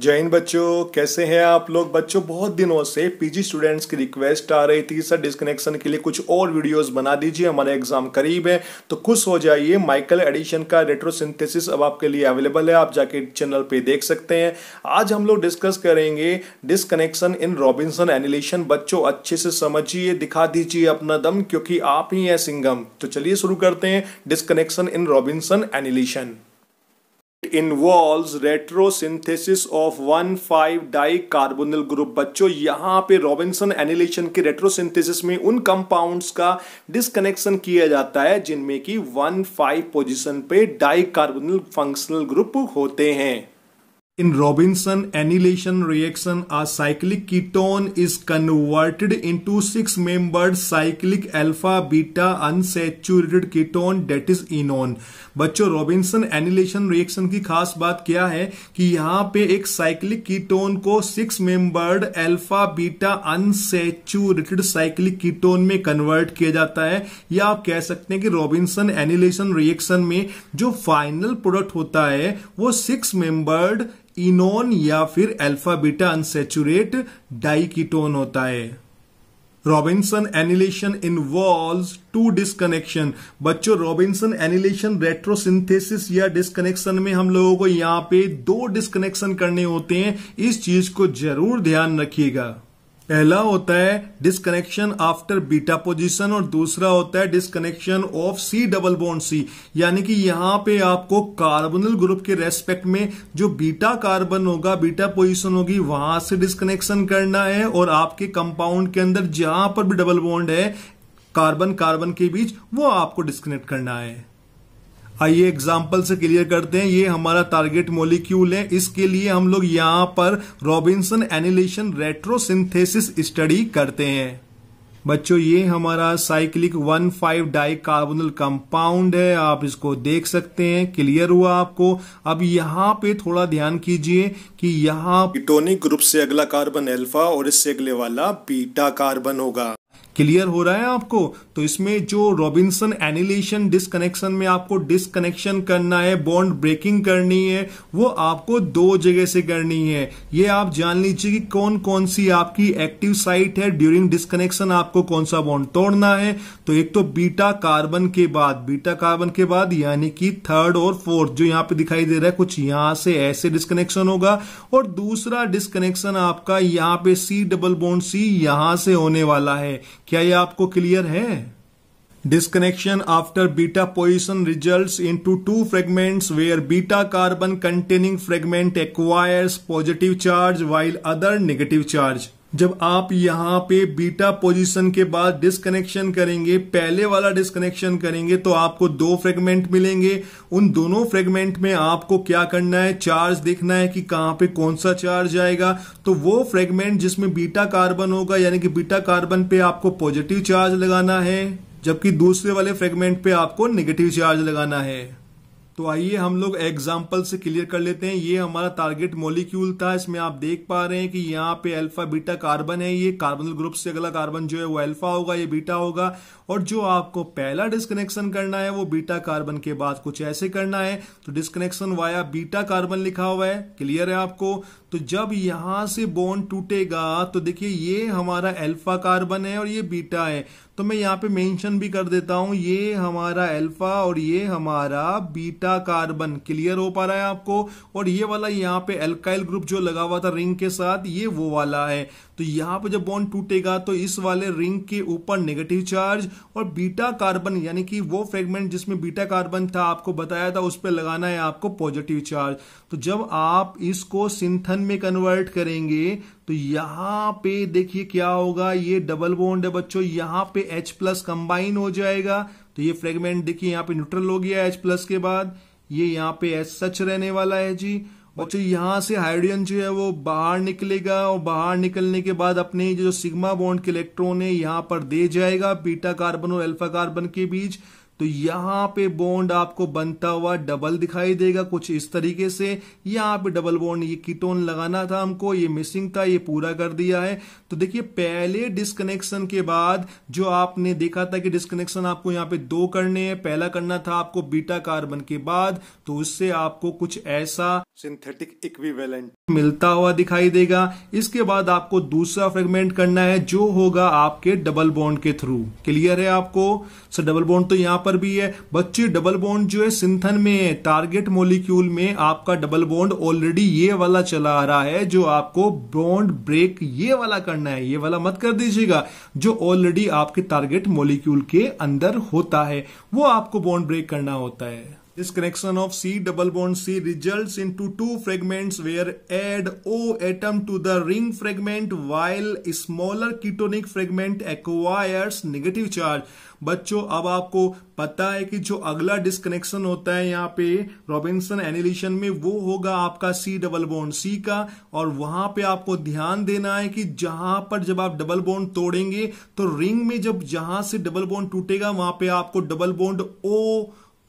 जय हिंद बच्चों कैसे हैं आप लोग बच्चों बहुत दिनों से पीजी स्टूडेंट्स की रिक्वेस्ट आ रही थी सर डिस्कनेक्शन के लिए कुछ और वीडियोस बना दीजिए हमारा एग्जाम करीब है तो खुश हो जाइए माइकल एडिशन का रेट्रोसिंथेसिस अब आपके लिए अवेलेबल है आप जाके चैनल पे देख सकते हैं आज हम लोग डिस्कस करेंगे डिस्कनेक्शन इन रॉबिन्सन एनिलेशन बच्चों अच्छे से समझिए दिखा दीजिए अपना दम क्योंकि आप ही हैं सिंगम तो चलिए शुरू करते हैं disconnection in Robinson annulation involve retrosynthesis of one five dicarbonyl group बच्चों यहाँ पे रॉबिन्सन एनिलेशन के रेट्रोसिंथेसिस में उन कंपाउंड्स का डिसकनेक्शन किया जाता है जिनमें कि वन फाइव पोजिशन पे डाई कार्बोनल फंक्शनल ग्रुप होते हैं in Robinson annihilation reaction, a cyclic ketone is converted into six-membered cyclic alpha beta unsaturated ketone that is enone. बच्चों रॉबिन्सन एनिलेशन रिएक्शन की खास बात क्या है कि यहाँ पे एक साइक्लिक कीटोन को six membered alpha beta unsaturated cyclic ketone में कन्वर्ट किया जाता है या आप कह सकते हैं कि रॉबिन्सन एनिलेशन रिएक्शन में जो फाइनल प्रोडक्ट होता है वो सिक्स मेंबर्ड इनोन या फिर अल्फा बीटा अनसेचुरेट डाइकिटोन होता है Robinson annulation involve two disconnection बच्चों रॉबिन्सन एनिलेशन रेट्रोसिंथेसिस या डिस्कनेक्शन में हम लोगों को यहां पे दो डिस्कनेक्शन करने होते हैं इस चीज को जरूर ध्यान रखिएगा पहला होता है डिस्कनेक्शन आफ्टर बीटा पोजीशन और दूसरा होता है disconnection of C double bond C यानी कि यहां पे आपको कार्बोनल ग्रुप के रेस्पेक्ट में जो बीटा कार्बन होगा बीटा पोजीशन होगी वहां से डिस्कनेक्शन करना है और आपके कंपाउंड के अंदर जहां पर भी डबल बॉन्ड है कार्बन कार्बन के बीच वो आपको डिस्कनेक्ट करना है आइए एग्जाम्पल से क्लियर करते हैं ये हमारा टारगेट मोलिक्यूल है इसके लिए हम लोग यहाँ पर रॉबिन्सन एनिलेशन रेट्रोसिंथेसिस स्टडी करते हैं बच्चों ये हमारा cyclic one five dicarbonyl compound है आप इसको देख सकते हैं क्लियर हुआ आपको अब यहाँ पे थोड़ा ध्यान कीजिए कि यहाँ इटोनिक ग्रुप से अगला कार्बन अल्फा और इससे अगले वाला बीटा कार्बन होगा क्लियर हो रहा है आपको तो इसमें जो रॉबिन्सन एनिलेशन डिसकनेक्शन में आपको डिसकनेक्शन करना है बॉन्ड ब्रेकिंग करनी है वो आपको दो जगह से करनी है ये आप जान लीजिए कि कौन कौन सी आपकी एक्टिव साइट है ड्यूरिंग डिसकनेक्शन आपको कौन सा बॉन्ड तोड़ना है तो एक तो बीटा कार्बन के बाद बीटा कार्बन के बाद यानी कि थर्ड और फोर्थ जो यहां पे दिखाई दे रहा है कुछ यहां से ऐसे डिस्कनेक्शन होगा और दूसरा डिस्कनेक्शन आपका यहां पे सी डबल बॉन्ड सी यहां से होने वाला है क्या ये आपको क्लियर है disconnection after beta position result in two two fragment where beta carbon containing fragment acquires positive charge while other negative charge जब आप यहां पे बीटा पोजीशन के बाद डिस्कनेक्शन करेंगे पहले वाला डिस्कनेक्शन करेंगे तो आपको दो फ्रेगमेंट मिलेंगे उन दोनों फ्रेगमेंट में आपको क्या करना है चार्ज देखना है कि कहां पे कौन सा चार्ज आएगा तो वो फ्रेगमेंट जिसमें बीटा कार्बन होगा यानी कि बीटा कार्बन पे आपको पॉजिटिव चार्ज लगाना है जबकि दूसरे वाले फ्रेगमेंट पे आपको निगेटिव चार्ज लगाना है तो आइए हम लोग एग्जाम्पल से क्लियर कर लेते हैं ये हमारा टारगेट मॉलिक्यूल था इसमें आप देख पा रहे हैं कि यहाँ पे अल्फा बीटा कार्बन है ये कार्बन ग्रुप से अगला कार्बन जो है वो अल्फा होगा ये बीटा होगा और जो आपको पहला डिस्कनेक्शन करना है वो बीटा कार्बन के बाद कुछ ऐसे करना है तो डिस्कनेक्शन वाया बीटा कार्बन लिखा हुआ है क्लियर है आपको तो जब यहां से बोन टूटेगा तो देखिए ये हमारा एल्फा कार्बन है और ये बीटा है तो मैं यहाँ पे मेंशन भी कर देता हूं ये हमारा अल्फा और ये हमारा बीटा कार्बन क्लियर हो पा रहा है आपको और ये वाला यहाँ पे एल्काइल ग्रुप जो लगा हुआ था रिंग के साथ ये वो वाला है तो यहाँ पे जब बॉन्ड टूटेगा तो इस वाले रिंग के ऊपर नेगेटिव चार्ज और बीटा कार्बन यानी कि वो फ्रेगमेंट जिसमें बीटा कार्बन था आपको बताया था उस पर लगाना है आपको पॉजिटिव चार्ज तो जब आप इसको सिंथन में कन्वर्ट करेंगे तो यहां पे देखिए क्या होगा ये डबल बॉन्ड है बच्चों यहां पे H प्लस कंबाइन हो जाएगा तो ये फ्रेगमेंट देखिए यहाँ पे न्यूट्रल हो गया H प्लस के बाद ये यहाँ पे एच सच रहने वाला है जी बच्चों यहां से हाइड्रोजन जो है वो बाहर निकलेगा और बाहर निकलने के बाद अपने जो सिग्मा बॉन्ड के इलेक्ट्रॉन है यहाँ पर दे जाएगा बीटा कार्बन और एल्फा कार्बन के बीच तो यहां पे बॉन्ड आपको बनता हुआ डबल दिखाई देगा कुछ इस तरीके से यहां पे डबल बॉन्ड ये कीटोन लगाना था हमको ये मिसिंग था ये पूरा कर दिया है तो देखिए पहले डिस्कनेक्शन के बाद जो आपने देखा था कि डिस्कनेक्शन आपको यहां पे दो करने हैं पहला करना था आपको बीटा कार्बन के बाद तो उससे आपको कुछ ऐसा सिंथेटिक इक्विवेलेंट मिलता हुआ दिखाई देगा इसके बाद आपको दूसरा फ्रेगमेंट करना है जो होगा आपके डबल बॉन्ड के थ्रू क्लियर है आपको सर डबल बॉन्ड तो यहां पर भी है बच्चे डबल बॉन्ड जो है सिंथन में है टारगेट मोलिक्यूल में आपका डबल बॉन्ड ऑलरेडी ये वाला चला आ रहा है जो आपको बॉन्ड ब्रेक ये वाला करना है ये वाला मत कर दीजिएगा जो ऑलरेडी आपके टारगेट मोलिक्यूल के अंदर होता है वो आपको बॉन्ड ब्रेक करना होता है This connection of C double bond C results into two fragments where add O atom to the ring fragment while a smaller ketonic fragment acquires negative charge. बच्चों अब आपको पता है कि जो अगला डिस्कनेक्शन होता है यहाँ पे रॉबिन्सन एनिलेशन में वो होगा आपका सी डबल बोन सी का और वहां पे आपको ध्यान देना है कि जहां पर जब आप डबल बोन्ड तोड़ेंगे तो रिंग में जब जहां से डबल बोन्ड टूटेगा वहां पे आपको डबल बोन्ड ओ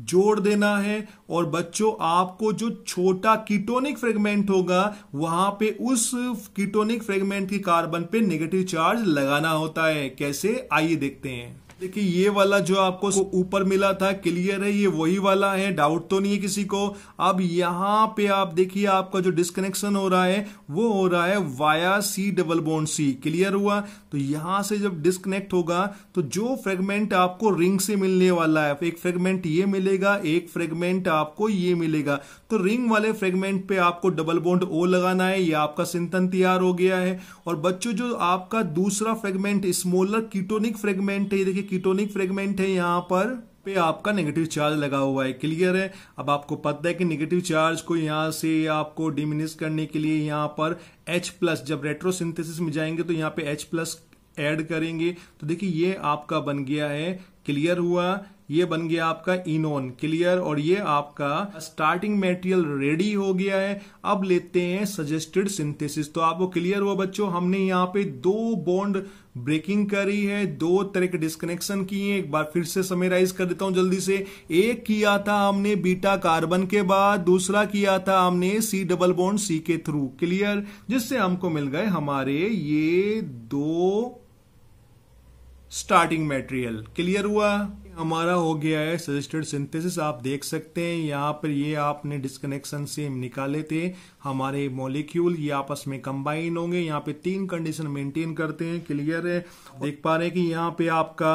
जोड़ देना है और बच्चों आपको जो छोटा कीटोनिक फ्रेगमेंट होगा वहां पे उस कीटोनिक फ्रेगमेंट की कार्बन पे नेगेटिव चार्ज लगाना होता है कैसे आइए देखते हैं देखिए ये वाला जो आपको ऊपर मिला था क्लियर है ये वही वाला है डाउट तो नहीं है किसी को अब यहां पे आप देखिए आपका जो डिस्कनेक्शन हो रहा है वो हो रहा है via C double bond C clear हुआ तो यहां से जब डिस्कनेक्ट होगा तो जो फ्रेगमेंट आपको रिंग से मिलने वाला है एक फ्रेगमेंट ये मिलेगा एक फ्रेगमेंट आपको ये मिलेगा तो रिंग वाले फ्रेगमेंट पे आपको डबल बोन्ड ओ लगाना है ये आपका सिंतन तैयार हो गया है और बच्चों जो आपका दूसरा फ्रेगमेंट स्मोलर कीटोनिक फ्रेगमेंट है देखिए कीटोनिक फ्रेगमेंट है यहाँ पर पे आपका नेगेटिव चार्ज लगा हुआ है क्लियर है अब आपको पता है कि नेगेटिव चार्ज को यहाँ से आपको डिमिनिश करने के लिए यहाँ पर H प्लस जब रेट्रोसिंथेसिस में जाएंगे तो यहाँ पे H प्लस एड करेंगे तो देखिए ये आपका बन गया है क्लियर हुआ ये बन गया आपका इनोन क्लियर और ये आपका स्टार्टिंग मेटेरियल रेडी हो गया है अब लेते हैं सजेस्टेड सिंथेसिस तो आपको क्लियर हुआ बच्चों हमने यहाँ पे दो बॉन्ड ब्रेकिंग करी है दो तरह के डिस्कनेक्शन किए एक बार फिर से समेराइज कर देता हूं जल्दी से एक किया था हमने बीटा कार्बन के बाद दूसरा किया था हमने सी डबल बॉन्ड सी के थ्रू क्लियर जिससे हमको मिल गए हमारे ये दो स्टार्टिंग मटेरियल क्लियर हुआ हमारा हो गया है सजेस्टेड सिंथेसिस आप देख सकते हैं यहाँ पर ये आपने डिस्कनेक्शन से निकाले थे हमारे मॉलिक्यूल ये आपस में कंबाइन होंगे यहाँ पे तीन कंडीशन मेंटेन करते हैं क्लियर है देख पा रहे हैं कि यहाँ पे आपका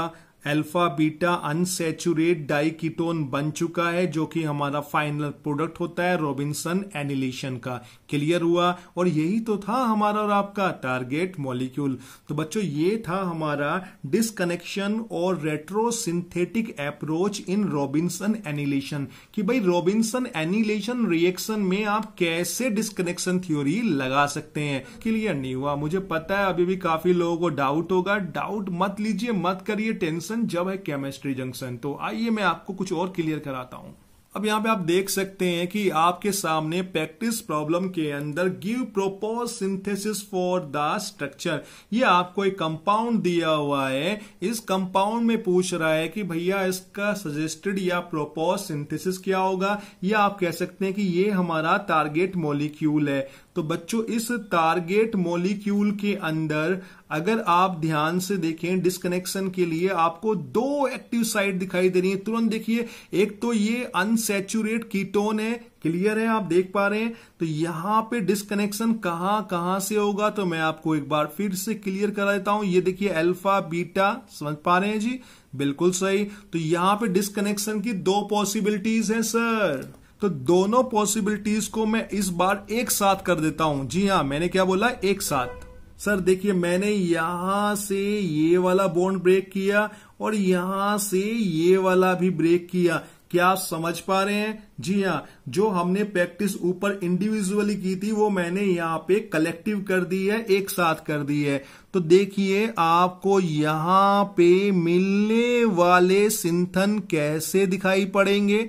अल्फा बीटा अनसेचुरेट डाइकीटोन बन चुका है जो कि हमारा फाइनल प्रोडक्ट होता है रॉबिन्सन एनिलेशन का क्लियर हुआ और यही तो था हमारा और आपका टारगेट मॉलिक्यूल तो बच्चों ये था हमारा डिसकनेक्शन और retrosynthetic approach in Robinson annulation कि भाई रॉबिन्सन एनिलेशन रिएक्शन में आप कैसे डिस्कनेक्शन थ्योरी लगा सकते हैं क्लियर नहीं हुआ मुझे पता है अभी भी काफी लोगों को डाउट होगा डाउट मत लीजिए मत करिए टेंशन जंक्शन जब है केमिस्ट्री जंक्शन तो आइए मैं आपको कुछ और क्लियर कराता हूं अब यहाँ पे आप देख सकते हैं कि आपके सामने प्रैक्टिस प्रॉब्लम के अंदर give propose synthesis for the structure ये आपको एक कंपाउंड दिया हुआ है इस कंपाउंड में पूछ रहा है कि भैया इसका सजेस्टेड या प्रोपोज सिंथेसिस क्या होगा ये आप कह सकते हैं कि ये हमारा टारगेट मॉलिक्यूल है तो बच्चों इस टारगेट मॉलिक्यूल के अंदर अगर आप ध्यान से देखें डिस्कनेक्शन के लिए आपको दो एक्टिव साइट दिखाई दे रही है तुरंत देखिए एक तो ये अनसेचुरेट कीटोन है क्लियर है आप देख पा रहे हैं तो यहां पे डिस्कनेक्शन कहां कहां से होगा तो मैं आपको एक बार फिर से क्लियर करा देता हूं ये देखिए अल्फा बीटा समझ पा रहे हैं जी बिल्कुल सही तो यहां पे डिस्कनेक्शन की दो पॉसिबिलिटीज हैं सर तो दोनों पॉसिबिलिटीज को मैं इस बार एक साथ कर देता हूं जी हां मैंने क्या बोला एक साथ सर देखिए मैंने यहां से ये वाला बॉन्ड ब्रेक किया और यहां से ये वाला भी ब्रेक किया क्या आप समझ पा रहे हैं जी हाँ जो हमने प्रैक्टिस ऊपर इंडिविजुअली की थी वो मैंने यहाँ पे कलेक्टिव कर दी है एक साथ कर दी है तो देखिए आपको यहां पे मिलने वाले सिंथन कैसे दिखाई पड़ेंगे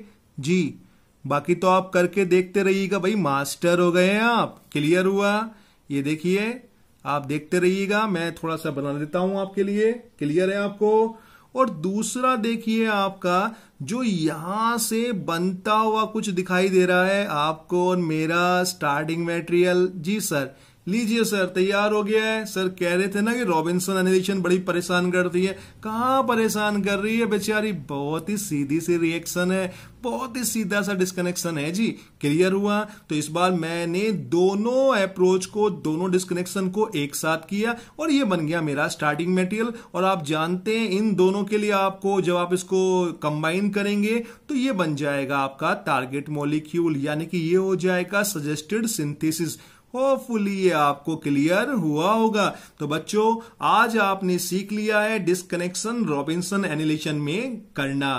जी बाकी तो आप करके देखते रहिएगा भाई मास्टर हो गए हैं आप क्लियर हुआ ये देखिए आप देखते रहिएगा मैं थोड़ा सा बना देता हूं आपके लिए क्लियर है आपको और दूसरा देखिए आपका जो यहां से बनता हुआ कुछ दिखाई दे रहा है आपको और मेरा स्टार्टिंग मेटेरियल जी सर लीजिए सर तैयार हो गया है सर कह रहे थे ना कि रॉबिन्सन एनिमेशन बड़ी परेशान करती है कहाँ परेशान कर रही है बेचारी बहुत ही सीधी सी रिएक्शन है बहुत ही सीधा सा डिस्कनेक्शन है जी क्लियर हुआ तो इस बार मैंने दोनों अप्रोच को दोनों डिस्कनेक्शन को एक साथ किया और ये बन गया मेरा स्टार्टिंग मेटेरियल और आप जानते हैं इन दोनों के लिए आपको जब आप इसको कंबाइन करेंगे तो ये बन जाएगा आपका टारगेट मोलिक्यूल यानी कि ये हो जाएगा सजेस्टेड सिंथेसिस होपफुली ये आपको क्लियर हुआ होगा तो बच्चों आज आपने सीख लिया है डिस्कनेक्शन रॉबिन्सन एनिलेशन में करना